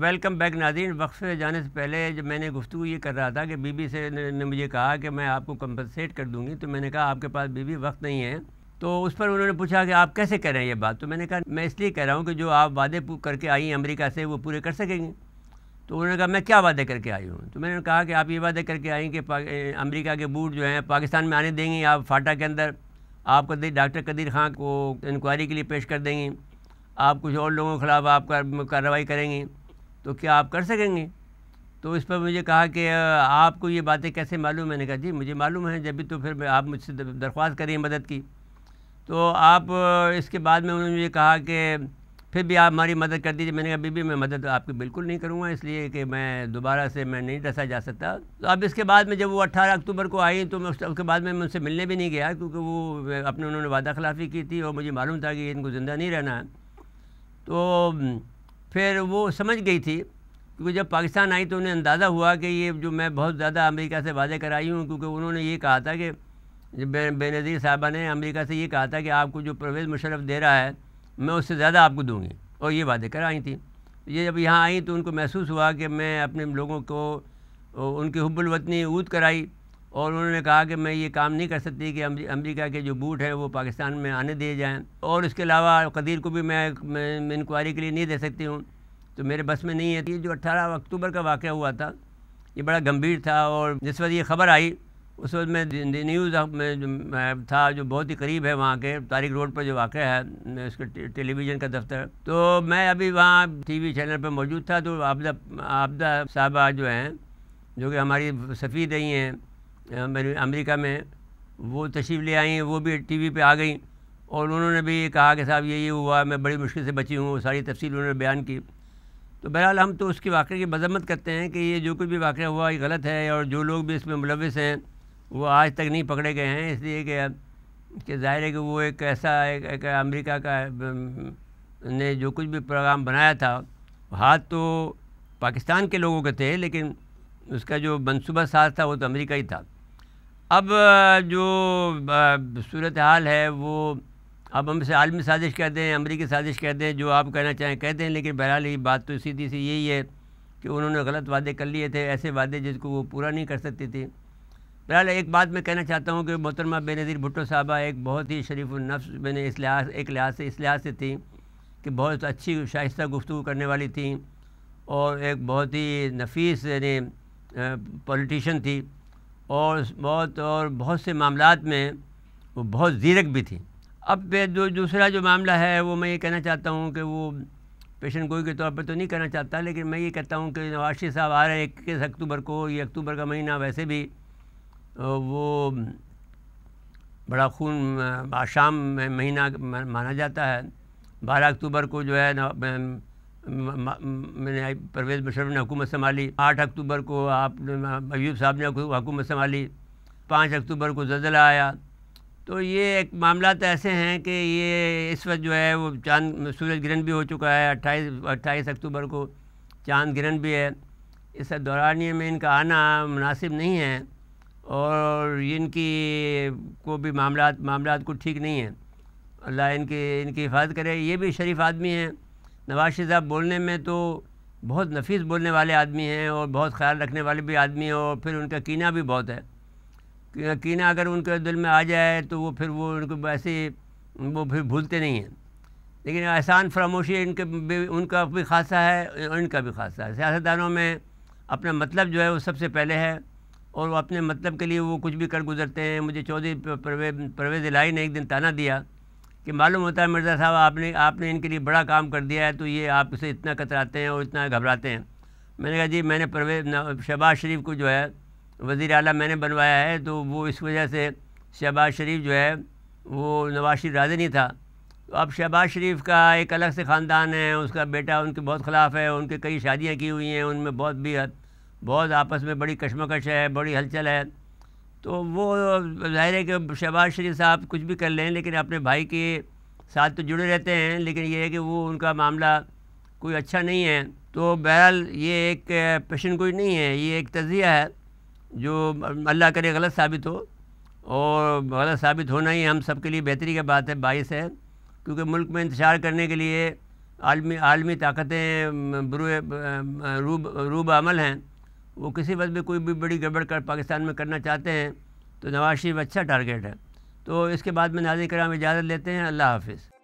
welcome back नाजीन वक्त से जाने से पहले जब मैंने गुफ्तु ये कर रहा था कि बीबी से ने मुझे कहा कि मैं आपको कंपनसेट कर दूंगी तो मैंने कहा आपके पास बीबी वक्त नहीं है तो उस पर उन्होंने पूछा कि आप कैसे कह रहे हैं ये बात तो मैंने कहा मैं इसलिए कह रहा हूँ कि जो आप वादे करके आई हैं अमरीका से वो पूरे कर सकेंगे तो उन्होंने कहा मैं क्या वादे करके आई हूँ तो मैंने कहा कि आप ये वादे करके आई कि अमरीका के बूट जो हैं पाकिस्तान में आने देंगी आप फाटा के अंदर आप कदीर डॉक्टर कदीर खां को इंक्वायरी के लिए पेश कर देंगी आप कुछ और लोगों के खिलाफ आप कार्रवाई करेंगी तो क्या आप कर सकेंगे तो इस पर मुझे कहा कि आपको ये बातें कैसे मालूम मैंने कहा जी मुझे मालूम है जब भी तो फिर आप मुझसे दरख्वास्त करिए मदद की तो आप इसके बाद में उन्होंने मुझे कहा कि फिर भी आप हमारी मदद कर दीजिए मैंने कहा बीबी मैं मदद आपकी बिल्कुल नहीं करूँगा इसलिए कि मैं दोबारा से मैं नहीं डसा जा सकता तो अब इसके बाद में जब वो अट्ठारह अक्टूबर को आई तो मैं उसके बाद में मैं उनसे मिलने भी नहीं गया क्योंकि वो अपने उन्होंने वादा खिलाफ़ी की थी और मुझे मालूम था कि इनको ज़िंदा नहीं रहना है तो फिर वो समझ गई थी क्योंकि जब पाकिस्तान आई तो उन्हें अंदाज़ा हुआ कि ये जो मैं बहुत ज़्यादा अमेरिका से वादे कराई हूँ क्योंकि उन्होंने ये कहा था कि बेनज़ीर साहबा ने अमेरिका से ये कहा था कि आपको जो परवेज़ मुशरफ दे रहा है मैं उससे ज़्यादा आपको दूंगी और ये वादे कराई थी ये जब यहाँ आई तो उनको महसूस हुआ कि मैं अपने लोगों को उनकी हब्बुलवतनी ऊद कराई और उन्होंने कहा कि मैं ये काम नहीं कर सकती कि अमेरिका के जो बूट हैं वो पाकिस्तान में आने दिए जाएं और इसके अलावा कदीर को भी मैं, मैं इंक्वायरी के लिए नहीं दे सकती हूँ तो मेरे बस में नहीं है ये जो अट्ठारह अक्टूबर का वाक़ हुआ था ये बड़ा गंभीर था और जिस वक्त ये खबर आई उस वक्त मैं न्यूज़ में जो था जो बहुत ही करीब है वहाँ के तारिक रोड पर जो वाक़ है उसके टेलीविज़न का दफ्तर तो मैं अभी वहाँ टीवी चैनल पर मौजूद था तो आपदा आपदा साहबा जो हैं जो कि हमारी सफ़ीद रही हैं मैंने अमेरिका में वो तशरीफ़ ले आई वो भी टीवी पे आ गई और उन्होंने भी कहा कि साहब ये ये हुआ मैं बड़ी मुश्किल से बची हूँ सारी तफसील उन्होंने बयान की तो बहरहाल हम तो उसके वाक़े की मजम्मत करते हैं कि ये जो कुछ भी वाक़ हुआ ये गलत है और जो लोग भी इसमें मुलविस हैं वो आज तक नहीं पकड़े गए हैं इसलिए कि कि ज़ाहिर है कि वो एक ऐसा एक, एक अमेरिका का ने जो कुछ भी प्रोग्राम बनाया था हाथ तो पाकिस्तान के लोगों के थे लेकिन उसका जो मनसूबा साथ था वो तो अमेरिका ही था अब जो सूरत हाल है वो अब हमसे आलमी साजिश कहते हैं अमरीकी साजिश कहते हैं जो आप कहना चाहें कहते हैं लेकिन बहरहाल ये बात तो सीधी सी यही है कि उन्होंने गलत वादे कर लिए थे ऐसे वादे जिसको वो पूरा नहीं कर सकती थी बहरहाल एक बात मैं कहना चाहता हूँ कि मोहतरमा बेनज़ीर भुट्टो साहबा एक बहुत ही शरीफ नफ्स मैंने इस लिहाज एक लिहाज से इस लिहाज से थी कि बहुत अच्छी शाइस्त गुफ्तु करने वाली थी और एक बहुत ही नफीस यानी पॉलिटिशन थी और मौत और बहुत से मामला में वो बहुत ज़ीरक भी थी अब जो दूसरा जो मामला है वो मैं ये कहना चाहता हूँ कि वो पेशेंट गोई के तौर पर तो नहीं करना चाहता लेकिन मैं ये कहता हूँ कि नवाशी साहब आ रहे हैं इक्कीस अक्टूबर को ये अक्टूबर का महीना वैसे भी वो बड़ा खून आशाम महीना माना जाता है बारह अक्टूबर को जो है मैंने परवेज़ मुशरफ ने हुकूमत संभाली आठ अक्टूबर को आप अयूब साहब ने हुकूमत संभाली पाँच अक्टूबर को जजला आया तो ये एक मामला तो ऐसे हैं कि ये इस वक्त जो है वो चांद सूरज ग्रहण भी हो चुका है अट्ठाईस अट्ठाईस अक्टूबर को चांद ग्रहण भी है इस दौरानिए में इनका आना मुनासिब नहीं है और इनकी को भी मामला मामला को ठीक नहीं है अल्लाह इनकी इनकी हिफाजत करे ये भी शरीफ आदमी हैं नवाज शरीफ साहब बोलने में तो बहुत नफीस बोलने वाले आदमी हैं और बहुत ख्याल रखने वाले भी आदमी हैं और फिर उनका कीना भी बहुत है कीना अगर उनके दिल में आ जाए तो वो फिर वो उनको ऐसे वो फिर भूलते नहीं हैं लेकिन एहसान फरामोशी इनके भी उनका भी खासा है और इनका भी खासा है सियासतदानों में अपना मतलब जो है वो सबसे पहले है और वो अपने मतलब के लिए वो कुछ भी कर गुजरते हैं मुझे चौधरी परवेज परवेज इलाही ने एक दिन ताना दिया कि मालूम होता है मिर्ज़ा साहब आपने आपने इनके लिए बड़ा काम कर दिया है तो ये आपसे इतना कतराते हैं और इतना घबराते हैं मैंने कहा जी मैंने परवेज शहबाज शरीफ को जो है वज़ी अला मैंने बनवाया है तो वो इस वजह से शहबाज शरीफ जो है वो नवाज शरीफ राज़ी नहीं था तो अब शहबाज शरीफ का एक अलग से ख़ानदान है उसका बेटा उनके बहुत ख़िलाफ़ है उनके कई शादियाँ की हुई हैं उनमें बहुत भी बहुत आपस में बड़ी कशमकश है बड़ी हलचल है तो वो जाहिर है कि शहबाज शरीफ साहब कुछ भी कर लें लेकिन अपने भाई के साथ तो जुड़े रहते हैं लेकिन ये है कि वो उनका मामला कोई अच्छा नहीं है तो बहरहाल ये एक पेशन कोई नहीं है ये एक तजिया है जो अल्लाह करे गलत साबित हो और गलत साबित होना ही हम सब के लिए बेहतरी की बात है बाइस है क्योंकि मुल्क में इंतजार करने के लिए आलमी आलमी ताकतें रूब रूब अमल हैं वो किसी वक्त भी कोई भी बड़ी गड़बड़ कर पाकिस्तान में करना चाहते हैं तो नवाज शरीफ अच्छा टारगेट है तो इसके बाद में नाजिक कराम इजाज़त लेते हैं अल्लाह हाफिज़